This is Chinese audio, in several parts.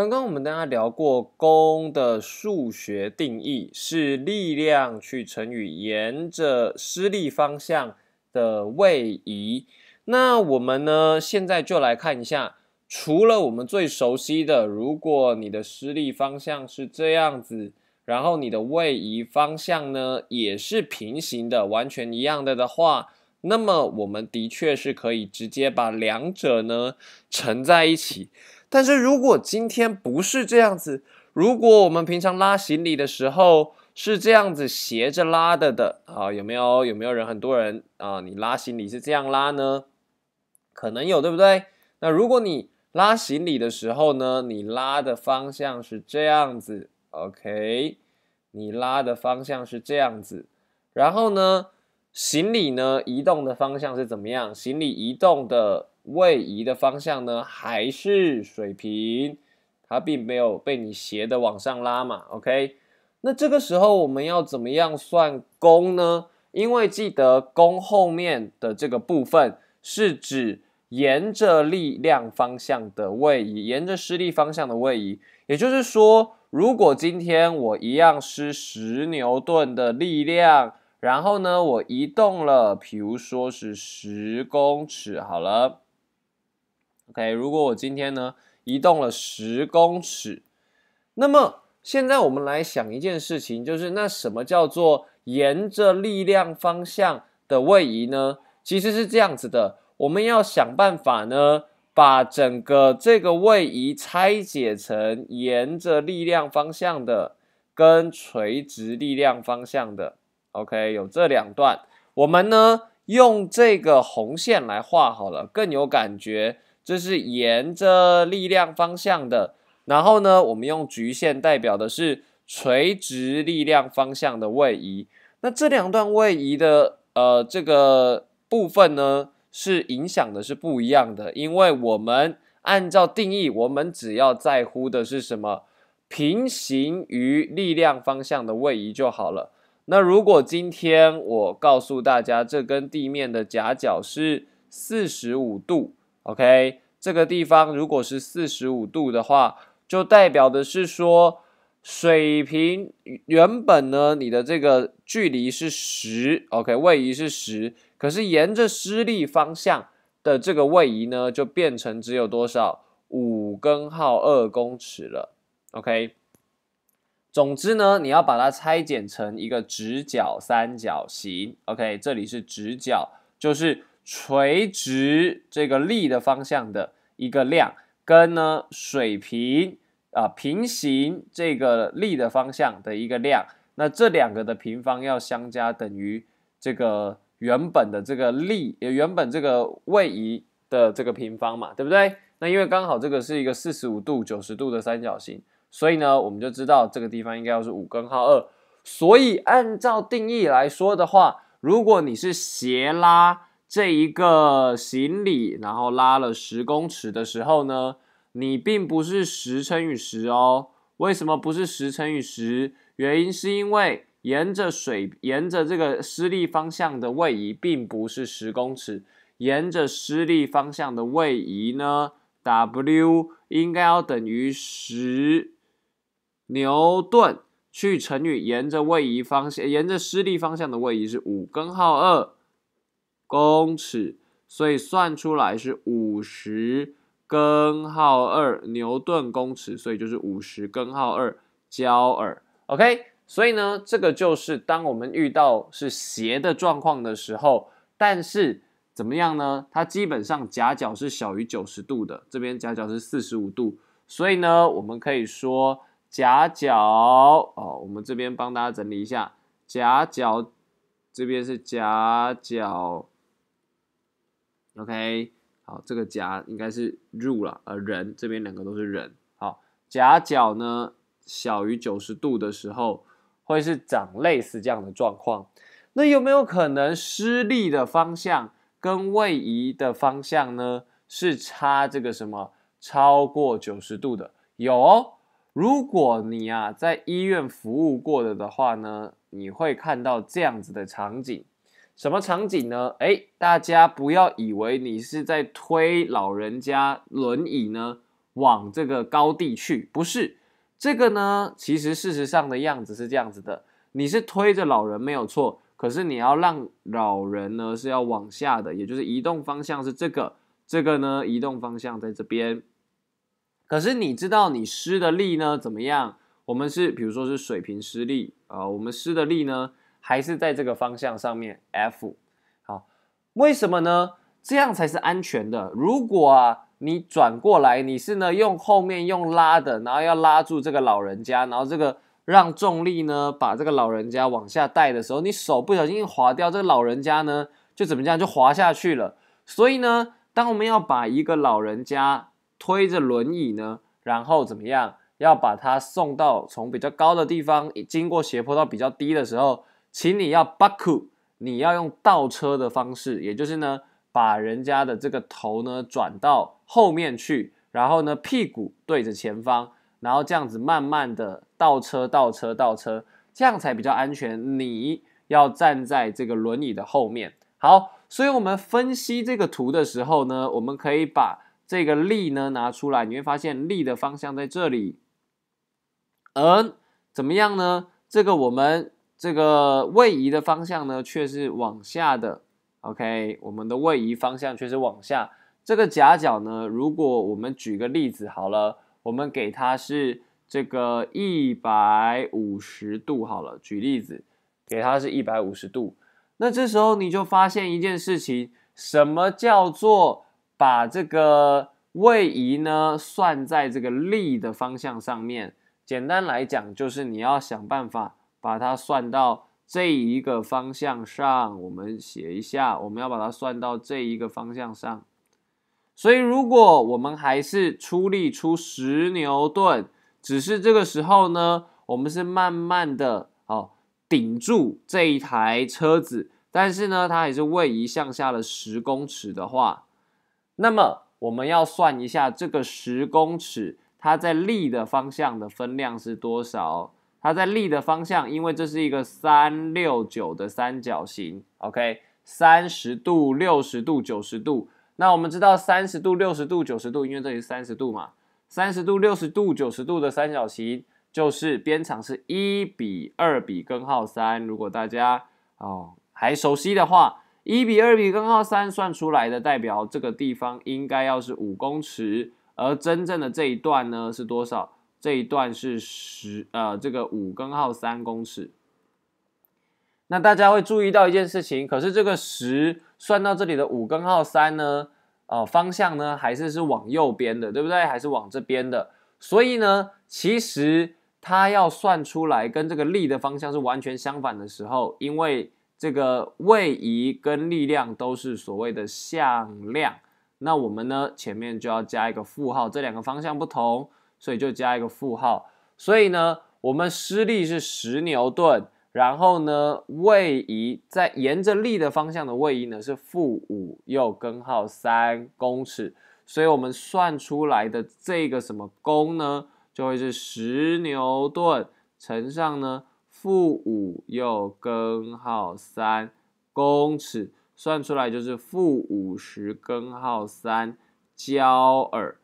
刚刚我们大家聊过功的数学定义是力量去乘以沿着施力方向的位移。那我们呢，现在就来看一下，除了我们最熟悉的，如果你的施力方向是这样子，然后你的位移方向呢也是平行的，完全一样的的话，那么我们的确是可以直接把两者呢乘在一起。但是如果今天不是这样子，如果我们平常拉行李的时候是这样子斜着拉的的啊，有没有有没有人？很多人啊，你拉行李是这样拉呢？可能有，对不对？那如果你拉行李的时候呢，你拉的方向是这样子，OK，你拉的方向是这样子，然后呢，行李呢移动的方向是怎么样？行李移动的。位移的方向呢，还是水平？它并没有被你斜的往上拉嘛。OK，那这个时候我们要怎么样算功呢？因为记得功后面的这个部分是指沿着力量方向的位移，沿着施力方向的位移。也就是说，如果今天我一样施十牛顿的力量，然后呢，我移动了，比如说是十公尺，好了。OK，如果我今天呢移动了十公尺，那么现在我们来想一件事情，就是那什么叫做沿着力量方向的位移呢？其实是这样子的，我们要想办法呢把整个这个位移拆解成沿着力量方向的跟垂直力量方向的。OK，有这两段，我们呢用这个红线来画好了，更有感觉。这是沿着力量方向的，然后呢，我们用局线代表的是垂直力量方向的位移。那这两段位移的呃这个部分呢是影响的是不一样的，因为我们按照定义，我们只要在乎的是什么平行于力量方向的位移就好了。那如果今天我告诉大家，这跟地面的夹角是四十五度，OK。这个地方如果是四十五度的话，就代表的是说水平原本呢，你的这个距离是十，OK，位移是十，可是沿着施力方向的这个位移呢，就变成只有多少五根号二公尺了，OK。总之呢，你要把它拆剪成一个直角三角形，OK，这里是直角，就是。垂直这个力的方向的一个量，跟呢水平啊平行这个力的方向的一个量，那这两个的平方要相加等于这个原本的这个力也原本这个位移的这个平方嘛，对不对？那因为刚好这个是一个四十五度九十度的三角形，所以呢我们就知道这个地方应该要是五根号二。所以按照定义来说的话，如果你是斜拉。这一个行李，然后拉了十公尺的时候呢，你并不是十乘以十哦。为什么不是十乘以十？原因是因为沿着水，沿着这个施力方向的位移并不是十公尺。沿着施力方向的位移呢，W 应该要等于十牛顿去乘以沿着位移方向，沿着施力方向的位移是五根号二。公尺，所以算出来是五十根号二牛顿公尺，所以就是五十根号二焦耳。OK，所以呢，这个就是当我们遇到是斜的状况的时候，但是怎么样呢？它基本上夹角是小于九十度的，这边夹角是四十五度，所以呢，我们可以说夹角哦，我们这边帮大家整理一下夹角，这边是夹角。OK，好，这个夹应该是入了，呃，人这边两个都是人。好，夹角呢小于九十度的时候，会是长类似这样的状况。那有没有可能施力的方向跟位移的方向呢是差这个什么超过九十度的？有哦，如果你啊在医院服务过的的话呢，你会看到这样子的场景。什么场景呢？哎，大家不要以为你是在推老人家轮椅呢往这个高地去，不是。这个呢，其实事实上的样子是这样子的，你是推着老人没有错，可是你要让老人呢是要往下的，也就是移动方向是这个，这个呢移动方向在这边。可是你知道你施的力呢怎么样？我们是比如说是水平施力啊，我们施的力呢。还是在这个方向上面，F，好，为什么呢？这样才是安全的。如果啊，你转过来，你是呢用后面用拉的，然后要拉住这个老人家，然后这个让重力呢把这个老人家往下带的时候，你手不小心一滑掉，这个老人家呢就怎么样就滑下去了。所以呢，当我们要把一个老人家推着轮椅呢，然后怎么样，要把它送到从比较高的地方经过斜坡到比较低的时候。请你要 back u 你要用倒车的方式，也就是呢，把人家的这个头呢转到后面去，然后呢屁股对着前方，然后这样子慢慢的倒车，倒车，倒车，这样才比较安全。你要站在这个轮椅的后面。好，所以我们分析这个图的时候呢，我们可以把这个力呢拿出来，你会发现力的方向在这里，而怎么样呢？这个我们。这个位移的方向呢，却是往下的。OK，我们的位移方向却是往下。这个夹角呢，如果我们举个例子好了，我们给它是这个一百五十度好了。举例子，给它是一百五十度。那这时候你就发现一件事情，什么叫做把这个位移呢算在这个力的方向上面？简单来讲，就是你要想办法。把它算到这一个方向上，我们写一下，我们要把它算到这一个方向上。所以，如果我们还是出力出十牛顿，只是这个时候呢，我们是慢慢的哦顶住这一台车子，但是呢，它也是位移向下了十公尺的话，那么我们要算一下这个十公尺它在力的方向的分量是多少。它在力的方向，因为这是一个三六九的三角形，OK，三十度、六十度、九十度。那我们知道三十度、六十度、九十度，因为这里是三十度嘛，三十度、六十度、九十度的三角形就是边长是一比二比根号三。如果大家哦还熟悉的话，一比二比根号三算出来的代表这个地方应该要是五公尺，而真正的这一段呢是多少？这一段是十呃，这个五根号三公尺。那大家会注意到一件事情，可是这个十算到这里的五根号三呢，呃，方向呢还是是往右边的，对不对？还是往这边的。所以呢，其实它要算出来跟这个力的方向是完全相反的时候，因为这个位移跟力量都是所谓的向量，那我们呢前面就要加一个负号，这两个方向不同。所以就加一个负号。所以呢，我们施力是十牛顿，然后呢，位移在沿着力的方向的位移呢是负五又根号三公尺。所以我们算出来的这个什么功呢，就会是十牛顿乘上呢负五又根号三公尺，算出来就是负五十根号三焦耳。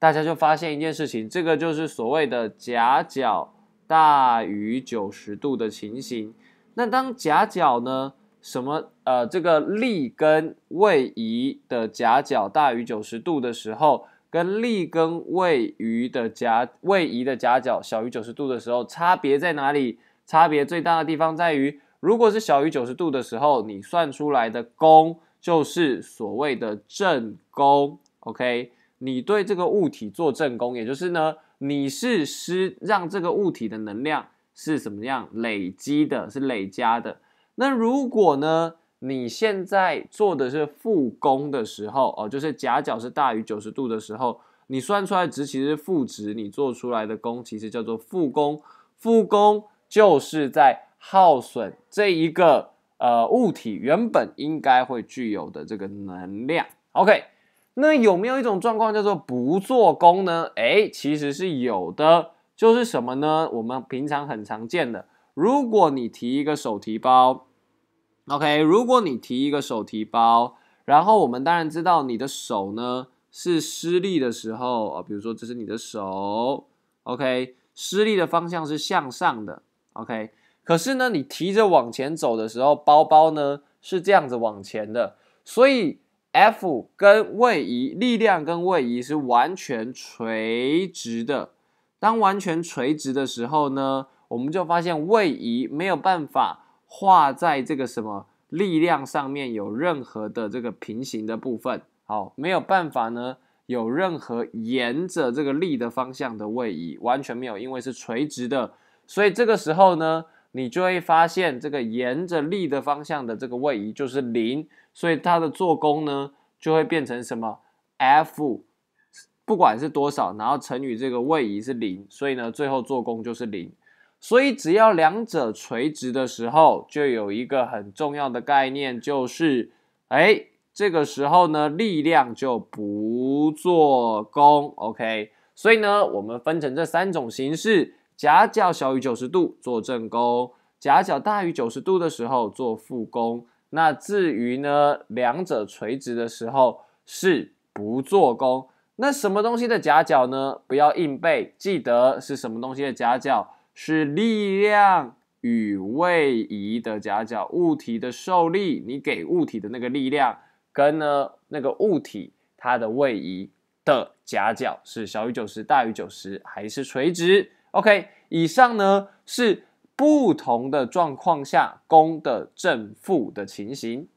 大家就发现一件事情，这个就是所谓的夹角大于九十度的情形。那当夹角呢，什么？呃，这个力跟位移的夹角大于九十度的时候，跟力跟位移的夹位移的夹角小于九十度的时候，差别在哪里？差别最大的地方在于，如果是小于九十度的时候，你算出来的功就是所谓的正功。OK。你对这个物体做正功，也就是呢，你是施让这个物体的能量是什么样累积的，是累加的。那如果呢，你现在做的是负功的时候，哦，就是夹角是大于九十度的时候，你算出来值其实负值，你做出来的功其实叫做负功。负功就是在耗损这一个呃物体原本应该会具有的这个能量。OK。那有没有一种状况叫做不做功呢？哎，其实是有的，就是什么呢？我们平常很常见的，如果你提一个手提包，OK，如果你提一个手提包，然后我们当然知道你的手呢是施力的时候啊，比如说这是你的手，OK，施力的方向是向上的，OK，可是呢，你提着往前走的时候，包包呢是这样子往前的，所以。F 跟位移，力量跟位移是完全垂直的。当完全垂直的时候呢，我们就发现位移没有办法画在这个什么力量上面有任何的这个平行的部分。好，没有办法呢，有任何沿着这个力的方向的位移，完全没有，因为是垂直的。所以这个时候呢，你就会发现这个沿着力的方向的这个位移就是零。所以它的做功呢，就会变成什么？F，不管是多少，然后乘以这个位移是零，所以呢，最后做功就是零。所以只要两者垂直的时候，就有一个很重要的概念，就是，哎，这个时候呢，力量就不做功。OK，所以呢，我们分成这三种形式：夹角小于九十度做正功，夹角大于九十度的时候做负功。那至于呢，两者垂直的时候是不做功。那什么东西的夹角呢？不要硬背，记得是什么东西的夹角是力量与位移的夹角。物体的受力，你给物体的那个力量跟呢那个物体它的位移的夹角是小于九十，大于九十，还是垂直？OK，以上呢是。不同的状况下，功的正负的情形。